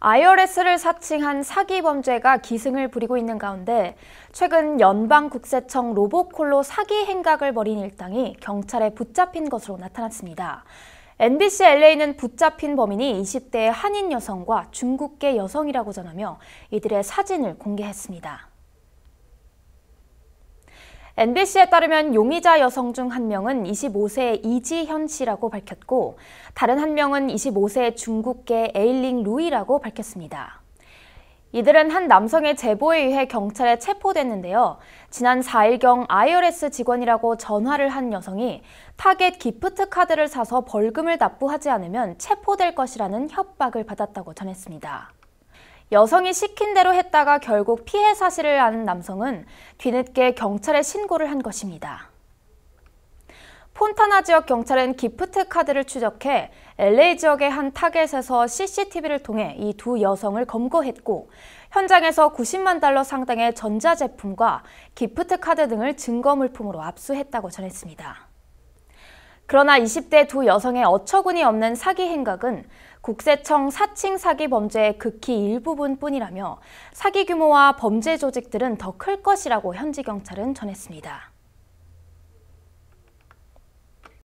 IRS를 사칭한 사기 범죄가 기승을 부리고 있는 가운데 최근 연방국세청 로보콜로 사기 행각을 벌인 일당이 경찰에 붙잡힌 것으로 나타났습니다. NBC LA는 붙잡힌 범인이 20대 한인 여성과 중국계 여성이라고 전하며 이들의 사진을 공개했습니다. MBC에 따르면 용의자 여성 중 한 명은 25세 이지현 씨라고 밝혔고 다른 한 명은 25세 중국계 에일링 루이라고 밝혔습니다. 이들은 한 남성의 제보에 의해 경찰에 체포됐는데요. 지난 4일경 IRS 직원이라고 전화를 한 여성이 타겟 기프트 카드를 사서 벌금을 납부하지 않으면 체포될 것이라는 협박을 받았다고 전했습니다. 여성이 시킨 대로 했다가 결국 피해 사실을 아는 남성은 뒤늦게 경찰에 신고를 한 것입니다. 폰타나 지역 경찰은 기프트 카드를 추적해 LA 지역의 한 타겟에서 CCTV를 통해 이 두 여성을 검거했고 현장에서 90만 달러 상당의 전자제품과 기프트 카드 등을 증거 물품으로 압수했다고 전했습니다. 그러나 20대 두 여성의 어처구니 없는 사기 행각은 국세청 사칭 사기 범죄의 극히 일부분뿐이라며 사기 규모와 범죄 조직들은 더 클 것이라고 현지 경찰은 전했습니다.